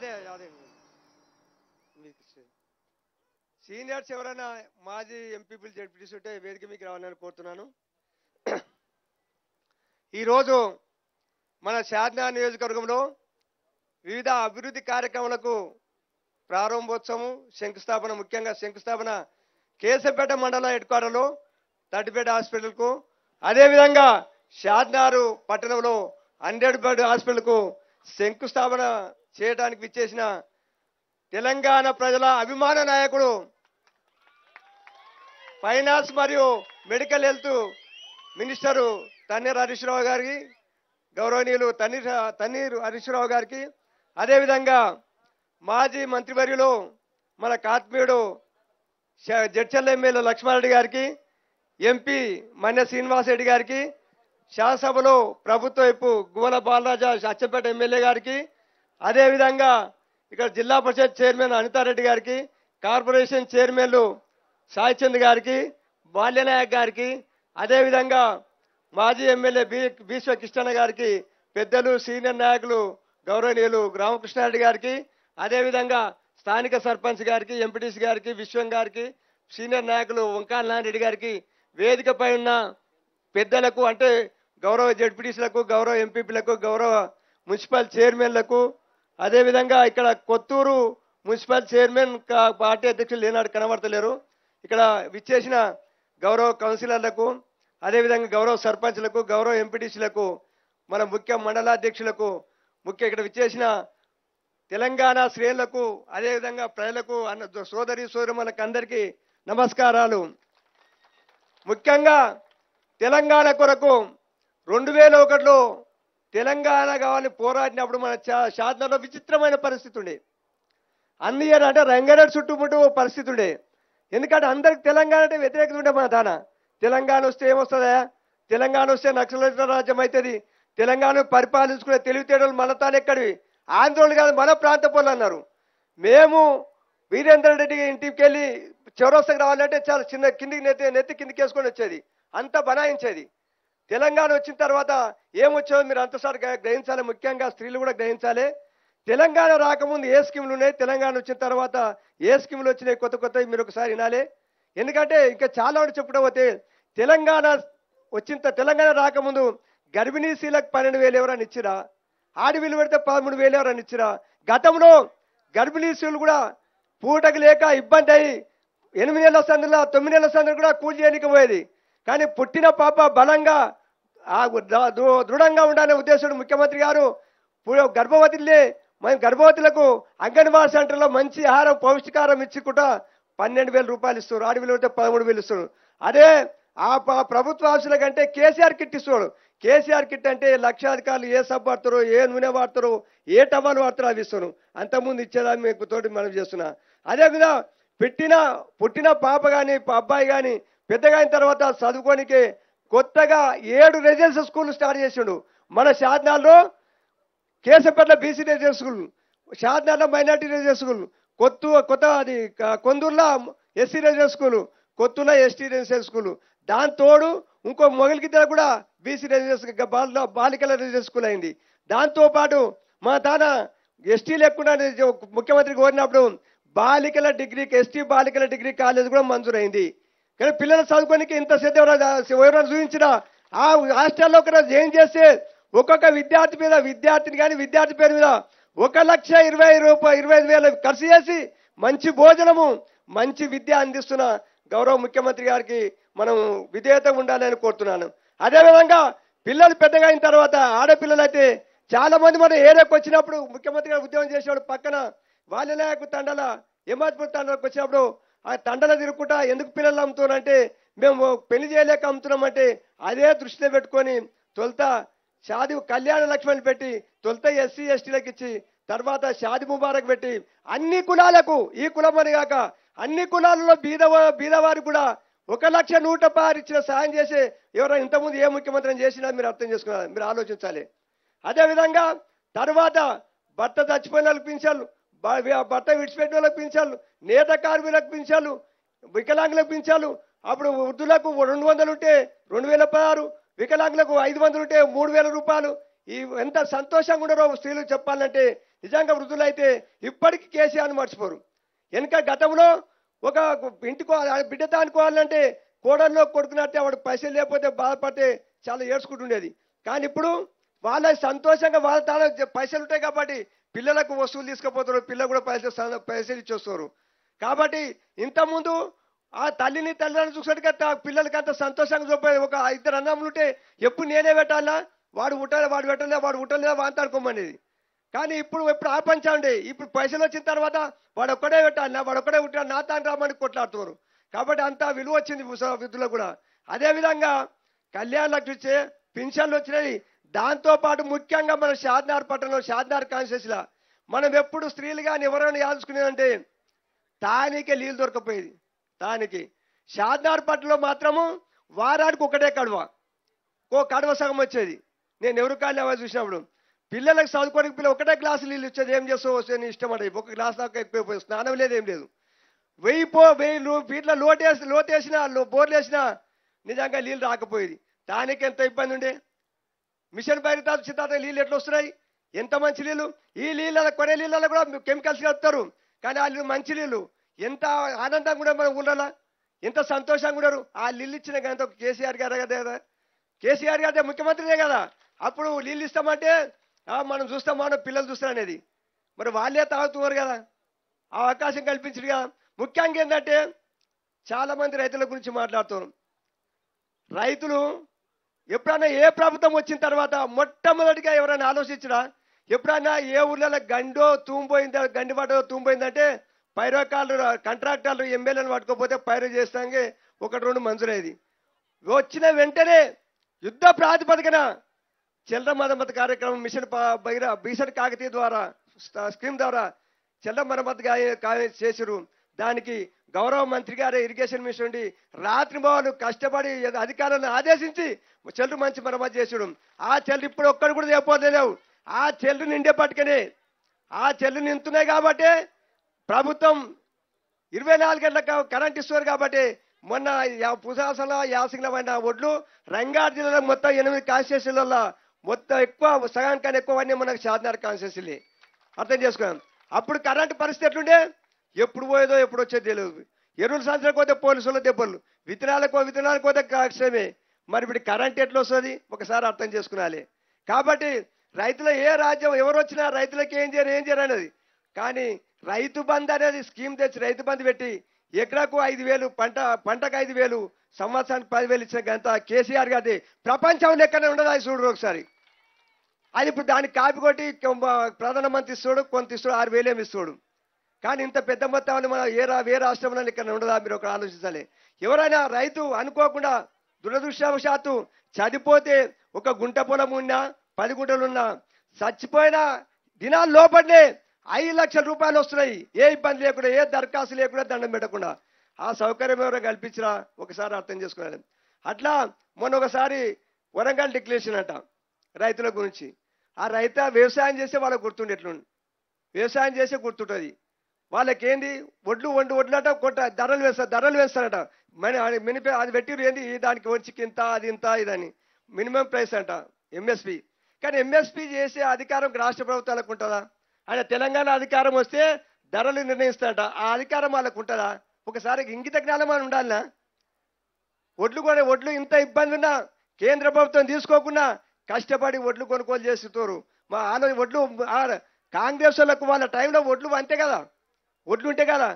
అదే అదే మీకు సీనియర్స్ ఎవరైనా మాజీ ఎంపీపీలు జడ్పీటీస్ ఉంటే వేదిక మీకు రావాలని కోరుతున్నాను ఈరోజు మన శారదా నియోజకవర్గంలో వివిధ అభివృద్ధి కార్యక్రమాలకు ప్రారంభోత్సవం శంకుస్థాపన ముఖ్యంగా శంకుస్థాపన కేసంపేట మండల హెడ్ క్వార్టర్లో తడ్డిపేట హాస్పిటల్కు అదేవిధంగా షాద్నారు పట్టణంలో హండ్రెడ్ బెడ్ హాస్పిటల్కు శంకుస్థాపన చేయడానికి విచ్చేసిన తెలంగాణ ప్రజల అభిమాన నాయకుడు ఫైనాన్స్ మరియు medical health minister Tanneer Harish Rao గారికి గౌరవనీయులు తన్నీర్ తన్నీరు హరీష్ రావు గారికి అదేవిధంగా మాజీ మంత్రివర్యులు మన కాత్మీయుడు జడ్చల్ ఎమ్మెల్యే లక్ష్మారెడ్డి గారికి ఎంపీ మన్య శ్రీనివాసరెడ్డి గారికి శాసనసభలో ప్రభుత్వ వైపు గువల బాలరాజా అచ్చంపేట ఎమ్మెల్యే గారికి అదేవిధంగా ఇక్కడ జిల్లా పరిషత్ చైర్మన్ అనితారెడ్డి గారికి కార్పొరేషన్ చైర్మన్లు సాయిచంద్ గారికి బాల్యనాయక్ గారికి అదేవిధంగా మాజీ ఎమ్మెల్యే బి బీశ్వ గారికి పెద్దలు సీనియర్ నాయకులు గౌరవనీయులు రామకృష్ణారెడ్డి గారికి అదేవిధంగా స్థానిక సర్పంచ్ గారికి ఎంపీటీసీ గారికి విశ్వం గారికి సీనియర్ నాయకులు వంకాల నారాయణరెడ్డి గారికి వేదికపై ఉన్న పెద్దలకు అంటే గౌరవ జడ్పీటీసీలకు గౌరవ ఎంపీపీలకు గౌరవ మున్సిపల్ చైర్మన్లకు అదేవిధంగా ఇక్కడ కొత్తూరు మున్సిపల్ చైర్మన్ పార్టీ అధ్యక్షులు లేనాడు కనబడతలేరు ఇక్కడ విచ్చేసిన గౌరవ కౌన్సిలర్లకు అదేవిధంగా గౌరవ సర్పంచ్లకు గౌరవ ఎంపీటీసీలకు మన ముఖ్య మండలాధ్యక్షులకు ముఖ్య ఇక్కడ విచ్చేసిన తెలంగాణ శ్రేణులకు అదేవిధంగా ప్రజలకు అన్న సోదరి సోదరులకు అందరికీ నమస్కారాలు ముఖ్యంగా తెలంగాణ కొరకు రెండు వేల ఒకటిలో తెలంగాణ కావాలని పోరాడినప్పుడు మన షాద్నగర్లో విచిత్రమైన పరిస్థితి ఉండే అన్ని అంటే రంగారెడ్డి చుట్టుముట్టు పరిస్థితి ఉండే ఎందుకంటే అందరికి తెలంగాణ అంటే వ్యతిరేకత ఉండే మన దాన తెలంగాణ వస్తే ఏమొస్తుందా తెలంగాణ వస్తే నక్సల రాజ్యం అవుతుంది తెలంగాణ పరిపాలించుకునే తెలివితేటలు మన తాను ఎక్కడివి ఆంధ్రోలు కాదు మన ప్రాంత పనులు అన్నారు మేము వీరేంద్ర రెడ్డి ఇంటికి వెళ్ళి చౌరస్తకు రావాలంటే చాలా చిన్న కిందికి నెత్తి నెత్తి కిందికి వేసుకొని వచ్చేది అంత బనాయించేది తెలంగాణ వచ్చిన తర్వాత ఏమొచ్చాయో మీరు అంతసారి గ్రహించాలి ముఖ్యంగా స్త్రీలు కూడా గ్రహించాలి తెలంగాణ రాకముందు ఏ స్కీములు ఉన్నాయి తెలంగాణ వచ్చిన తర్వాత ఏ స్కీములు వచ్చినాయి కొత్త కొత్తవి మీరు ఒకసారి వినాలి ఎందుకంటే ఇంకా చాలా వాడు చెప్పడం పోతే తెలంగాణ వచ్చిన తెలంగాణ రాకముందు గర్భిణీ స్త్రీలకు పన్నెండు వేలు ఎవరని ఇచ్చిరా ఆడవిలు పెడితే పదమూడు వేలు ఎవరని ఇచ్చిరా గతంలో గర్భిణీ స్త్రీలు కూడా పూటకు లేక ఇబ్బంది అయ్యి ఎనిమిది నెలల సందులో నెలల సందులో కూడా కూలి చేయడానికి పోయేది కానీ పుట్టిన పాప బలంగా ఆ దృఢంగా ఉండాలనే ఉద్దేశం ముఖ్యమంత్రి గారు గర్భవతిలే మేము గర్భవతులకు అంగన్వాడీ సెంటర్లో మంచి ఆహారం పౌష్టికారం ఇచ్చి కూడా పన్నెండు వేల రూపాయలు ఇస్తారు ఆరు వేలు పదమూడు వేలు ఇస్తారు అదే ఆ ప్రభుత్వ ఆశల కంటే కేసీఆర్ కిట్ ఇస్తాడు కేసీఆర్ కిట్ అంటే లక్షాధికారులు ఏ సబ్ వాడతారు ఏ నూనె వాడతారు ఏ టవాలు వాడతారు అవి ఇస్తాను అంతకుముందు ఇచ్చేదా మీకు తోటి మనం చేస్తున్నా అదే విధంగా పెట్టిన పుట్టిన పాప కానీ అబ్బాయి కానీ పెద్దగా అయిన తర్వాత చదువుకోనికి కొత్తగా ఏడు రెసిడెన్షియల్ స్కూల్ స్టార్ట్ చేసిండు మన షాద్నాల్లో కేసపేట బీసీ రెసిడెన్షియల్ స్కూల్ షాద్నాల్లో మైనార్టీ రెసిడెన్షియల్ స్కూల్ కొత్త కొత్త అది కొందూర్లో ఎస్సీ రెసిడెన్షియల్ స్కూల్ కొత్తలో ఎస్టీ రెసిడెన్షియల్ స్కూల్ దాని తోడు ఇంకో మొగలికిద్దరు కూడా బీసీ రెసిడెన్షియల్ బాల బాలికల రెసిడెన్షియల్ స్కూల్ అయింది దాంతోపాటు మా తాన ఎస్టీ లేకుండా ముఖ్యమంత్రి కోరినప్పుడు బాలికల డిగ్రీ ఎస్టీ బాలికల డిగ్రీ కాలేజ్ కూడా మంజూరైంది కానీ పిల్లలు చదువుకోనికి ఇంతసేపు ఎవరైనా చూపించినా ఆ హాస్టల్లో ఒకరోజు ఏం చేస్తే ఒక్కొక్క విద్యార్థి మీద విద్యార్థిని కానీ విద్యార్థి పేరు మీద ఒక లక్ష ఇరవై రూపాయ ఇరవై ఐదు వేలు ఖర్చు చేసి మంచి భోజనము మంచి విద్య అందిస్తున్న గౌరవ ముఖ్యమంత్రి గారికి మనం విధేయత ఉండాలని కోరుతున్నాను అదేవిధంగా పిల్లలు పెద్దగా అయిన తర్వాత ఆడపిల్లలు అయితే చాలా మంది మనం ఏరియాకి వచ్చినప్పుడు ముఖ్యమంత్రి గారు ఉద్యమం చేసేవాడు పక్కన వాళ్ళ తండల తండాల హిమాజ్పూర్ వచ్చినప్పుడు ఆ తండల తిరుగుకుంటా ఎందుకు పిల్లలు అమ్ముతున్నారంటే మేము పెళ్లి చేయలేక అమ్ముతున్నామంటే అదే దృష్టిలో పెట్టుకొని తొలుత షాది కళ్యాణ లక్ష్మణ్ పెట్టి తొలుత ఎస్సీ ఎస్టీలకు ఇచ్చి తర్వాత షాది ముబారక్ పెట్టి అన్ని కులాలకు ఈ కులం అని కాక అన్ని కులాలలో బీద బీదవారు కూడా ఒక లక్ష నూట ఇచ్చిన సాయం చేసి ఎవరైనా ఇంతకుముందు ఏ ముఖ్యమంత్రి చేసినా మీరు అర్థం చేసుకున్నారు మీరు ఆలోచించాలి అదేవిధంగా తర్వాత భర్త చచ్చిపోయిన వాళ్ళు పింఛన్లు బట్ట విడిచిపెట్టిన వాళ్ళకి పెంచాలి నేత కార్మికులకు పెంచాలి వికలాంగులకు పింఛన్లు అప్పుడు వృద్ధులకు రెండు వందలు ఉంటే రెండు వేల పదహారు వికలాంగులకు ఐదు వందలు ఉంటే మూడు వేల రూపాయలు ఈ ఎంత సంతోషంగా ఉండరో స్త్రీలు చెప్పాలంటే నిజంగా వృద్ధులు అయితే ఇప్పటికీ కేసీఆర్ని మర్చిపోరు వెనుక గతంలో ఒక ఇంటికో బిడ్డ అనుకోవాలంటే కోడల్లో కొడుకున్నట్టే వాడు పైసలు లేకపోతే బాధపడితే చాలా ఏడ్చుకుంటుండేది కానీ ఇప్పుడు వాళ్ళ సంతోషంగా వాళ్ళ తాను పైసలు ఉంటాయి కాబట్టి పిల్లలకు వస్తువులు తీసుకుపోతారు పిల్లలు కూడా పైసలు పైసలు ఇచ్చేస్తారు కాబట్టి ఇంతకుముందు ఆ తల్లిని తల్లిదండ్రులు చూసేటికంటే పిల్లలకి అంత సంతోషంగా చూపేది ఒక ఇద్దరు ఉంటే ఎప్పుడు నేనే పెట్టాలా వాడు ఉట్టాలి వాడు పెట్టలేదు వాడు ఉట్టలే వాంతాడుకోమనేది కానీ ఇప్పుడు ఎప్పుడు ఆ ఇప్పుడు పైసలు వచ్చిన తర్వాత వాడు ఒక్కడే పెట్టాలి నా వాడు ఒక్కడే ఉంటాడు నా తాను రామని కొట్లాడుతారు కాబట్టి అంత విలువ వచ్చింది విధులకు కూడా అదేవిధంగా కళ్యాణ్ లక్ష్మి పెన్షన్లు పింఛన్లు వచ్చినాయి దాంతోపాటు ముఖ్యంగా మన షాద్నార్ పట్టణంలో షాద్నార్ కాన్స్టిట్యూన్సీలో మనం ఎప్పుడు స్త్రీలు కానీ ఎవరైనా యాల్చుకునేదంటే తానికే నీళ్ళు దొరకపోయేది తానికి షాద్నార్ పట్టణంలో మాత్రము వారానికి ఒకటే కడవ ఓ కడవ సగం వచ్చేది నేను ఎవరు కానీ అవ్వాలి చూసినప్పుడు పిల్లలకు చదువుకోవడానికి పిల్లలు ఒకటే గ్లాసు నీళ్ళు ఇచ్చేది ఏం చేస్తావు వస్తే ఇష్టం అంటే ఒక గ్లాస్ దాకా ఎక్కువైపోయింది స్నానం లేదు ఏం లేదు వెయ్యి పో వెయ్యి వీటిలో వేసినా లోటేసినా వేసినా నిజంగా నీళ్ళు రాకపోయేది దానికి ఎంత ఇబ్బంది ఉండే మిషన్ భైరత సిద్ధార్థ నీళ్ళు ఎట్లా వస్తున్నాయి ఎంత మంచి నీళ్ళు ఈ నీళ్ళ కొనే నీళ్ళలో కూడా కెమికల్స్ కలుపుతారు కానీ వాళ్ళు మంచి నీళ్ళు ఎంత ఆనందంగా కూడా మనం ఉండాలా ఎంత సంతోషంగా ఉండరు ఆ నీళ్ళు ఇచ్చిన గంట కేసీఆర్ గారు కదా కేసీఆర్ గారు ముఖ్యమంత్రినే కదా అప్పుడు నీళ్ళు ఇస్తామంటే మనం చూస్తాం మనం పిల్లలు చూస్తాం అనేది మరి వాళ్ళే తాగుతున్నారు కదా ఆ అవకాశం కల్పించడు కదా ముఖ్యంగా ఏంటంటే చాలామంది రైతుల గురించి మాట్లాడుతున్నారు రైతులు ఎప్పుడైనా ఏ ప్రభుత్వం వచ్చిన తర్వాత మొట్టమొదటిగా ఎవరైనా ఆలోచించరా ఎప్పుడైనా ఏ ఊర్లలో గండో తూంపోయింది గండి పట్టదో తూంపోయిందంటే పైరోకాలు కాంట్రాక్టర్లు ఎమ్మెల్యేలు పట్టుకోపోతే పైరు చేస్తాంగే ఒకటి రెండు మంజూరైంది వచ్చిన వెంటనే యుద్ధ ప్రాతిపదికన చెల్ల మరమ్మతు కార్యక్రమం మిషన్ బహిర భీషణ్ కాకతీయ ద్వారా స్కీమ్ ద్వారా చెల్ల మరమ్మతు చేసిరు దానికి గౌరవ మంత్రి గారు ఇరిగేషన్ మినిస్టర్ ఉండి రాత్రి బాబు కష్టపడి అధికారులను ఆదేశించి చెల్లు మంచి మరమ్మతు చేసాడు ఆ చెల్లు ఇప్పుడు ఒక్కడు కూడా చెప్పలేవు ఆ చెల్లు నిండే పట్టుకనే ఆ చెల్లు నింతున్నాయి కాబట్టి ప్రభుత్వం ఇరవై నాలుగు గంటల కరెంట్ ఇస్తున్నారు కాబట్టి మొన్న పుసాసల యాసంగమైన ఒడ్లు రంగారెడ్డి జిల్లాలో మొత్తం ఎనిమిది కాన్స్టిట్యూషన్లలో మొత్తం ఎక్కువ సగానికన్నా అన్ని మనకు సాధనారు కాన్స్టిట్యూషన్లే అర్థం చేసుకున్నాం అప్పుడు కరెంటు పరిస్థితి ఎట్లుండే ఎప్పుడు పోయేదో ఎప్పుడు వచ్చేది తెలియదు ఎరువులు సంవత్సరాలు పోతే పోలీసుల దెబ్బలు విత్తనాలకు విత్తనాలకు పోతే కాక్షమే మరి ఇప్పుడు కరెంట్ ఎట్లా వస్తుంది ఒకసారి అర్థం చేసుకునాలి కాబట్టి రైతుల ఏ రాజ్యం ఎవరు వచ్చినా రైతులకి ఏం చేయరు ఏం చేయరు అనేది కానీ రైతు బంధు అనేది స్కీమ్ తెచ్చి రైతు బంధు పెట్టి ఎకరాకు ఐదు వేలు పంట పంటకు ఐదు వేలు సంవత్సరానికి పదివేలు ఇచ్చిన గంత కేసీఆర్ గారి ప్రపంచంలో ఎక్కడ ఉండదు అది చూడరు ఒకసారి అది ఇప్పుడు దాన్ని కాపీ కొట్టి ప్రధానమంత్రి ఇస్తాడు కొంత ఇస్తాడు ఆరు వేలు ఏమి ఇస్తాడు కానీ ఇంత పెద్ద మొత్తం మన ఏ రా ఏ రాష్ట్రంలో ఇక్కడ ఉండదా మీరు ఒక ఆలోచించాలి ఎవరైనా రైతు అనుకోకుండా దురదృష్టవశాత్తు చనిపోతే ఒక గుంట పొలం ఉన్నా పది గుంటలు ఉన్నా చచ్చిపోయిన దినాలు లోపడినే ఐదు లక్షల రూపాయలు వస్తున్నాయి ఏ ఇబ్బంది లేకుండా ఏ దరఖాస్తు లేకుండా దండం పెట్టకుండా ఆ సౌకర్యం ఎవరో కల్పించినా ఒకసారి అర్థం చేసుకోవాలి అట్లా మొన్న ఒకసారి వరంగల్ డిక్లరేషన్ అంట రైతుల గురించి ఆ రైత వ్యవసాయం చేస్తే వాళ్ళకు గుర్తుండే వ్యవసాయం చేస్తే గుర్తుంటుంది వాళ్ళకేంది వడ్లు వండు ఒడ్లట కొట్ట ధరలు వేస్తారు ధరలు వేస్తారట మన మినిపే అది పెట్టిరు ఏంది దానికి వచ్చికి ఇంత అది ఇంత ఇదని మినిమం ప్రైస్ అంట ఎంఎస్పి కానీ ఎంఎస్పి చేసే అధికారం రాష్ట్ర ప్రభుత్వాలకు ఉంటుందా ఆయన తెలంగాణ అధికారం వస్తే ధరలు నిర్ణయిస్తారట ఆ అధికారం వాళ్ళకు ఉంటుందా ఒకసారి ఇంగిత జ్ఞానం అని ఉండాలనా ఒడ్లు కొనే ఒడ్లు ఇంత ఇబ్బంది ఉన్నా కేంద్ర ప్రభుత్వం తీసుకోకుండా కష్టపడి ఒడ్లు కొనుగోలు చేస్తున్నారు మా ఆలో ఒడ్లు కాంగ్రెస్ వాళ్ళకు వాళ్ళ టైంలో ఒడ్లు అంతే కదా ఉంటే కదా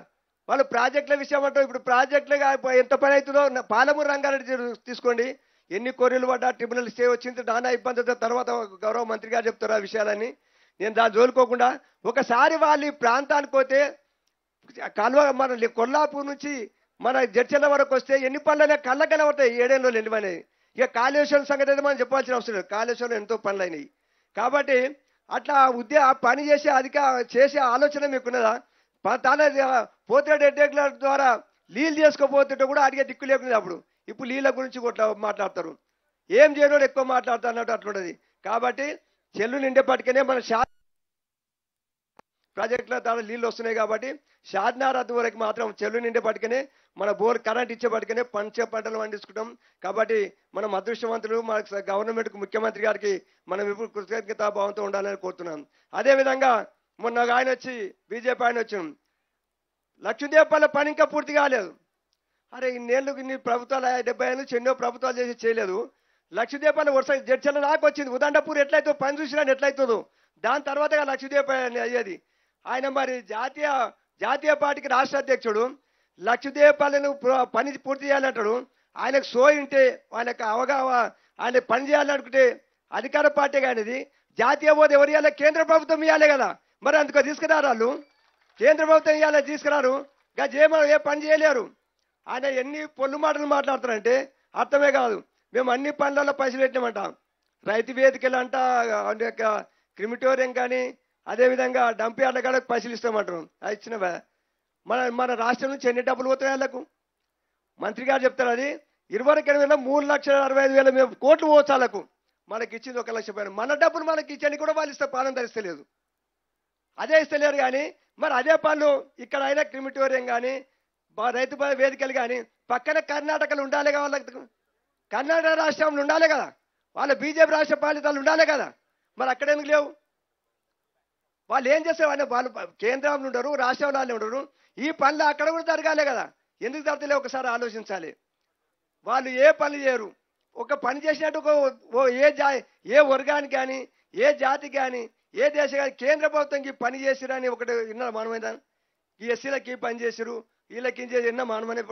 వాళ్ళు ప్రాజెక్టుల విషయం అంటారు ఇప్పుడు ప్రాజెక్టులు ఎంత పని అవుతుందో పాలమూరు రంగారెడ్డి తీసుకోండి ఎన్ని కోర్రీలు పడ్డా ట్రిబ్యునల్ స్టే వచ్చింది నానా ఇబ్బంది తర్వాత గౌరవ మంత్రి గారు చెప్తారు ఆ విషయాలని నేను దాన్ని జోలుకోకుండా ఒకసారి వాళ్ళు ఈ ప్రాంతానికి పోతే కల్వ మన కొల్లాపూర్ నుంచి మన జడ్చల వరకు వస్తే ఎన్ని పనులైనా కళ్ళ కనబడతాయి ఏడేళ్ళు నిలవనేవి ఇక కాళేశ్వరం సంగతి అయితే మనం చెప్పాల్సిన అవసరం లేదు కాళేశ్వరం ఎంతో పనులైనవి కాబట్టి అట్లా ఉద్యోగ పని చేసే అధిక చేసే ఆలోచన మీకున్నదా తానే పోతే డెడ్డేకుల ద్వారా నీళ్ళు చేసుకోపోతుంటే కూడా అడిగే దిక్కు లేకుండా అప్పుడు ఇప్పుడు నీళ్ళ గురించి కూడా మాట్లాడతారు ఏం చేయడం ఎక్కువ మాట్లాడతారు అన్నట్టు అట్లుండదు కాబట్టి చెల్లు నిండేపటికనే మన షా ప్రాజెక్టుల ద్వారా నీళ్ళు వస్తున్నాయి కాబట్టి షాద్నారాధ వరకు మాత్రం చెల్లు నిండేపటికనే మన బోర్ కరెంట్ ఇచ్చేపటికనే పంచ పంటలు పండించుకుంటాం కాబట్టి మనం అదృష్టవంతులు మన గవర్నమెంట్కు ముఖ్యమంత్రి గారికి మనం ఇప్పుడు కృతజ్ఞతాభావంతో ఉండాలని కోరుతున్నాం అదేవిధంగా మొన్న ఒక ఆయన వచ్చి బీజేపీ ఆయన వచ్చి పల్లె పని ఇంకా పూర్తి కాలేదు అరే ఇన్నేళ్ళు ఇన్ని ప్రభుత్వాలు డెబ్బై ఏళ్ళు చెన్నో ప్రభుత్వాలు చేసి చేయలేదు లక్ష్మీదేవపల్లి వరుస జడ్చల నాకు వచ్చింది ఉదండపూర్ ఎట్లయితే పని చూసినా ఎట్లయితుందో దాని తర్వాత లక్ష్మీదేవపల్లి అయ్యేది ఆయన మరి జాతీయ జాతీయ పార్టీకి రాష్ట్ర అధ్యక్షుడు లక్ష్మీదేవపల్లిని పని పూర్తి చేయాలంటాడు ఆయనకు సోయింటే యొక్క అవగాహన ఆయన పని చేయాలనుకుంటే అధికార పార్టీ కానిది జాతీయ హోదా ఎవరు ఇవ్వాలి కేంద్ర ప్రభుత్వం ఇవ్వాలి కదా మరి అందుకో తీసుకురారు వాళ్ళు కేంద్ర ప్రభుత్వం ఇవాళ తీసుకురారు గజేమో ఏ పని చేయలేరు ఆయన ఎన్ని పొల్లు మాటలు మాట్లాడతారంటే అర్థమే కాదు మేము అన్ని పనులలో పైసలు పెట్టినామంట రైతు వేదికలు అంట క్రిమిటోరియం కానీ అదేవిధంగా డంపి ఆటగాళ్ళకి పైసలు ఇస్తామంటారు అది ఇచ్చిన మన మన రాష్ట్రం నుంచి ఎన్ని డబ్బులు పోతాయి వాళ్ళకు మంత్రి గారు చెప్తారు అది ఇరవై వేల మూడు లక్షల అరవై ఐదు వేల మేము కోట్లు పోవచ్చు వాళ్ళకు మనకి ఇచ్చింది ఒక లక్ష పైన మన డబ్బులు మనకి ఇచ్చని కూడా వాళ్ళు ఇస్తే పాలన ధరిస్తలేదు అదే ఇస్తలేరు కానీ మరి అదే పనులు ఇక్కడ అయినా క్రిమిటోరియం కానీ రైతు వేదికలు కానీ పక్కన కర్ణాటకలో ఉండాలి కదా వాళ్ళకి కర్ణాటక రాష్ట్రంలో ఉండాలి కదా వాళ్ళ బీజేపీ రాష్ట్ర పాలితాలు ఉండాలి కదా మరి అక్కడ ఎందుకు లేవు వాళ్ళు ఏం చేస్తారు అంటే వాళ్ళు కేంద్రంలో ఉండరు రాష్ట్రంలో ఉండరు ఈ పనులు అక్కడ కూడా జరగాలి కదా ఎందుకు జరగలే ఒకసారి ఆలోచించాలి వాళ్ళు ఏ పనులు చేయరు ఒక పని చేసినట్టు ఓ ఏ జా ఏ వర్గానికి కానీ ఏ జాతికి కానీ ఏ దేశ కేంద్ర ప్రభుత్వంకి పని చేసిరని ఒకటి విన్నాడు మానమైనా ఈ ఎస్సీలకి పని చేసిరు వీళ్ళకి ఏం చేసి విన్నా మానమైనా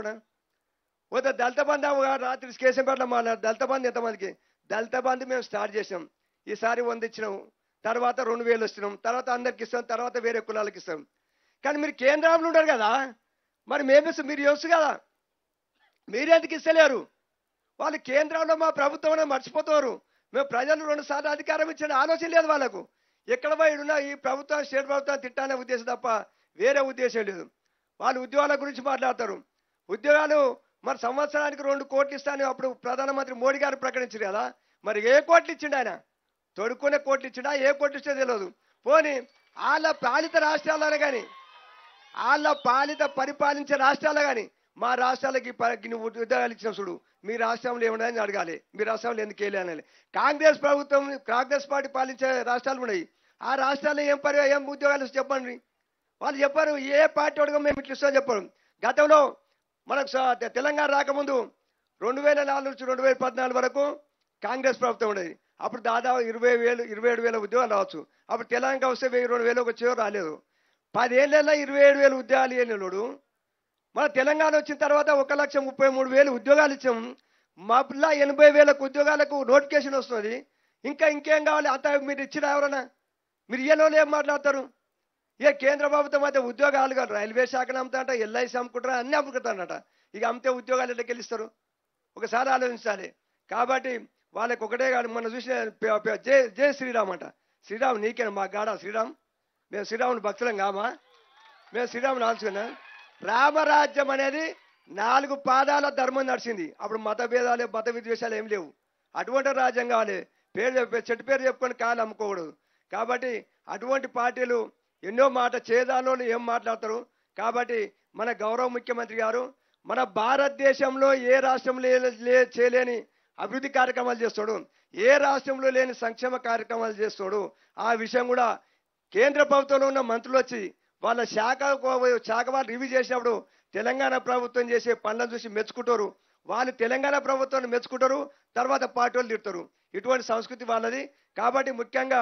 పోతే దళిత బంధు రాత్రి పెట్టడం మాట్లాడు దళిత బంధు ఎంతమందికి దళిత బంధు మేము స్టార్ట్ చేసినాం ఈసారి వంద ఇచ్చినాం తర్వాత రెండు వేలు వచ్చినాం తర్వాత అందరికి ఇస్తాం తర్వాత వేరే కులాలకు ఇస్తాం కానీ మీరు కేంద్రంలో ఉండరు కదా మరి మేము ఇస్తాం మీరు ఇవ్వచ్చు కదా మీరెందుకు ఇస్తలేరు వాళ్ళు కేంద్రంలో మా ప్రభుత్వం మర్చిపోతారు మేము ప్రజలు రెండు సార్లు అధికారం ఇచ్చిన ఆలోచన లేదు వాళ్ళకు ఎక్కడ పోయిడున్నా ఈ ప్రభుత్వం స్టేట్ ప్రభుత్వం తిట్టానే ఉద్దేశం తప్ప వేరే ఉద్దేశం లేదు వాళ్ళు ఉద్యోగాల గురించి మాట్లాడతారు ఉద్యోగాలు మరి సంవత్సరానికి రెండు కోట్లు ఇస్తాను అప్పుడు ప్రధానమంత్రి మోడీ గారు ప్రకటించారు కదా మరి ఏ కోట్లు ఇచ్చిండు ఆయన తొడుక్కునే కోట్లు ఇచ్చిండా ఏ కోట్లు ఇచ్చినా తెలియదు పోనీ వాళ్ళ పాలిత రాష్ట్రాల్లోనే కానీ వాళ్ళ పాలిత పరిపాలించే రాష్ట్రాల్లో కానీ మా రాష్ట్రాలకి నువ్వు ఉద్యోగాలు ఇచ్చిన చూడు మీ రాష్ట్రంలో ఏమున్నాయని అడగాలి మీ రాష్ట్రంలో ఎందుకు వెళ్ళాలి కాంగ్రెస్ ప్రభుత్వం కాంగ్రెస్ పార్టీ పాలించే రాష్ట్రాలు ఉన్నాయి ఆ రాష్ట్రాల్లో ఏం పరి ఏం ఉద్యోగాలు చెప్పండి వాళ్ళు చెప్పారు ఏ పార్టీ అడగ మేము ఇట్లా ఇస్తామని చెప్పారు గతంలో మనకు తెలంగాణ రాకముందు రెండు వేల నాలుగు నుంచి రెండు వేల పద్నాలుగు వరకు కాంగ్రెస్ ప్రభుత్వం ఉండేది అప్పుడు దాదాపు ఇరవై వేలు ఇరవై ఏడు వేల ఉద్యోగాలు రావచ్చు అప్పుడు తెలంగాణ వస్తే వెయ్యి రెండు వేలకు వచ్చేవో రాలేదు పదేళ్ళ ఇరవై ఏడు వేల ఉద్యోగాలు ఏళ్ళు మన తెలంగాణ వచ్చిన తర్వాత ఒక లక్ష ముప్పై మూడు వేలు ఉద్యోగాలు మా మళ్ళా ఎనభై వేలకు ఉద్యోగాలకు నోటిఫికేషన్ వస్తుంది ఇంకా ఇంకేం కావాలి అంత మీరు ఇచ్చిన ఎవరన్నా మీరు లోలు ఏం మాట్లాడతారు ఇక కేంద్ర ప్రభుత్వం అయితే ఉద్యోగాలు కాదు రైల్వే శాఖను అమ్ముతాంట ఎల్ఐసి అమ్ముకుంటారా అన్ని అమ్ముకుంటారట ఇక అమ్మితే ఉద్యోగాలు ఎట్లా గెలుస్తారు ఒకసారి ఆలోచించాలి కాబట్టి వాళ్ళకి ఒకటే కాదు మనం చూసిన జై జై శ్రీరామ్ అంట శ్రీరామ్ నీకేనా మా గాడ శ్రీరామ్ మేము శ్రీరాముని భక్తులం కామా మేము శ్రీరాముని ఆల్చుకున్నా రామరాజ్యం అనేది నాలుగు పాదాల ధర్మం నడిచింది అప్పుడు మత భేదాలు మత విద్వేషాలు ఏం లేవు అటువంటి రాజ్యం కావాలి పేరు చెట్టు పేరు చెప్పుకొని కాలు అమ్ముకోకూడదు కాబట్టి అటువంటి పార్టీలు ఎన్నో మాట చేదాలో ఏం మాట్లాడతారు కాబట్టి మన గౌరవ ముఖ్యమంత్రి గారు మన భారతదేశంలో ఏ రాష్ట్రంలో చేయలేని అభివృద్ధి కార్యక్రమాలు చేస్తాడు ఏ రాష్ట్రంలో లేని సంక్షేమ కార్యక్రమాలు చేస్తాడు ఆ విషయం కూడా కేంద్ర ప్రభుత్వంలో ఉన్న మంత్రులు వచ్చి వాళ్ళ శాఖ శాఖ వాళ్ళు రివ్యూ చేసినప్పుడు తెలంగాణ ప్రభుత్వం చేసే పనులను చూసి మెచ్చుకుంటారు వాళ్ళు తెలంగాణ ప్రభుత్వాన్ని మెచ్చుకుంటారు తర్వాత పార్టీ వాళ్ళు తిడతారు ఇటువంటి సంస్కృతి వాళ్ళది కాబట్టి ముఖ్యంగా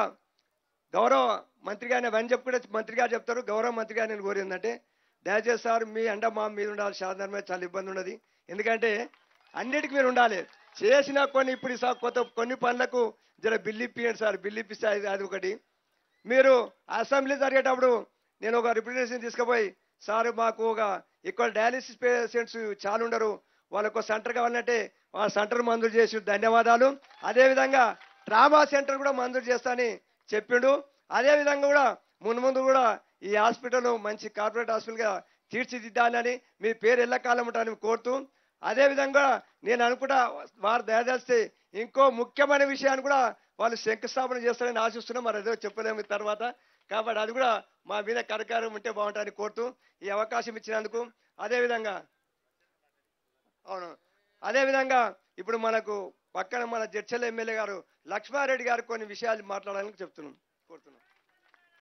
గౌరవ మంత్రి గారిని అవన్నీ చెప్పుకుంటే మంత్రి గారు చెప్తారు గౌరవ మంత్రి గారు నేను కోరిందంటే దయచేసి సార్ మీ అండ మా మీద ఉండాలి సాధారణ చాలా ఇబ్బంది ఉన్నది ఎందుకంటే అన్నిటికీ మీరు ఉండాలి చేసిన కొన్ని ఇప్పుడు కొత్త కొన్ని పనులకు జర బిల్లు ఇప్పియండి సార్ బిల్లు ఇప్పిస్తే అది ఒకటి మీరు అసెంబ్లీ జరిగేటప్పుడు నేను ఒక రిప్రజెంటేషన్ తీసుకుపోయి సార్ మాకు ఒక ఎక్కువ డయాలిసిస్ పేషెంట్స్ చాలా ఉండరు వాళ్ళకు సెంటర్ కావాలంటే ఆ సెంటర్ మంజూరు చేసి ధన్యవాదాలు అదేవిధంగా ట్రామా సెంటర్ కూడా మంజూరు చేస్తానని చెప్పిండు అదేవిధంగా కూడా మున్ముందు కూడా ఈ హాస్పిటల్ మంచి కార్పొరేట్ హాస్పిటల్గా తీర్చిదిద్దాలని మీ పేరు ఎల్లకాలం ఉంటానని కోరుతూ అదేవిధంగా నేను అనుకుంటా వారు దయచేస్తే ఇంకో ముఖ్యమైన విషయాన్ని కూడా వాళ్ళు శంకుస్థాపన చేస్తారని ఆశిస్తున్నాం మరి అదే చెప్పలేము తర్వాత కాబట్టి అది కూడా మా మీద కరకారం ఉంటే బాగుంటుందని కోరుతూ ఈ అవకాశం ఇచ్చినందుకు అదేవిధంగా అవును అదేవిధంగా ఇప్పుడు మనకు పక్కన మన జడ్చల్ ఎమ్మెల్యే గారు లక్ష్మారెడ్డి గారు కొన్ని విషయాలు మాట్లాడాలని చెప్తున్నాం కోరుతున్నాను